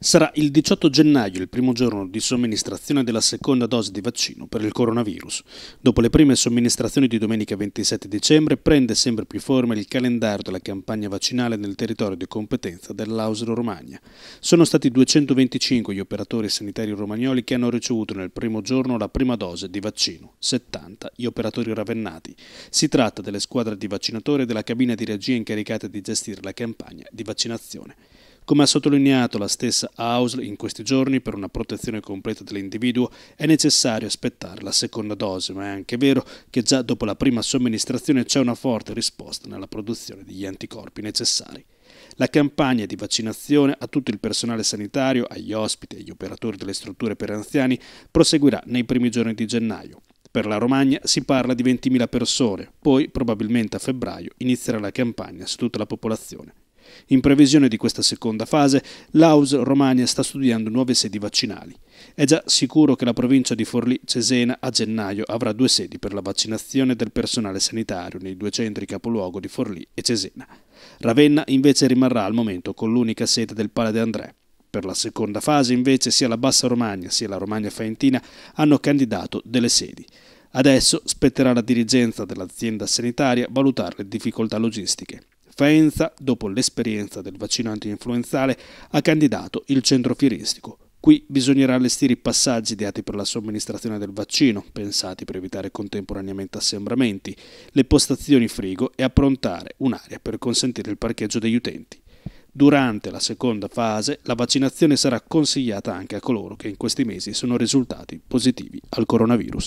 Sarà il 18 gennaio il primo giorno di somministrazione della seconda dose di vaccino per il coronavirus. Dopo le prime somministrazioni di domenica 27 dicembre prende sempre più forma il calendario della campagna vaccinale nel territorio di competenza dell'Auslo Romagna. Sono stati 225 gli operatori sanitari romagnoli che hanno ricevuto nel primo giorno la prima dose di vaccino, 70 gli operatori ravennati. Si tratta delle squadre di vaccinatori e della cabina di regia incaricata di gestire la campagna di vaccinazione. Come ha sottolineato la stessa Ausl in questi giorni, per una protezione completa dell'individuo è necessario aspettare la seconda dose, ma è anche vero che già dopo la prima somministrazione c'è una forte risposta nella produzione degli anticorpi necessari. La campagna di vaccinazione a tutto il personale sanitario, agli ospiti e agli operatori delle strutture per anziani proseguirà nei primi giorni di gennaio. Per la Romagna si parla di 20.000 persone, poi probabilmente a febbraio inizierà la campagna su tutta la popolazione. In previsione di questa seconda fase, l'Aus Romagna sta studiando nuove sedi vaccinali. È già sicuro che la provincia di Forlì-Cesena a gennaio avrà due sedi per la vaccinazione del personale sanitario nei due centri capoluogo di Forlì e Cesena. Ravenna invece rimarrà al momento con l'unica sede del Pala de André. Per la seconda fase invece sia la Bassa Romagna sia la Romagna Faentina hanno candidato delle sedi. Adesso spetterà alla dirigenza dell'azienda sanitaria valutare le difficoltà logistiche. Faenza, dopo l'esperienza del vaccino antinfluenzale, ha candidato il centro fieristico. Qui bisognerà allestire i passaggi ideati per la somministrazione del vaccino, pensati per evitare contemporaneamente assembramenti, le postazioni frigo e approntare un'area per consentire il parcheggio degli utenti. Durante la seconda fase la vaccinazione sarà consigliata anche a coloro che in questi mesi sono risultati positivi al coronavirus.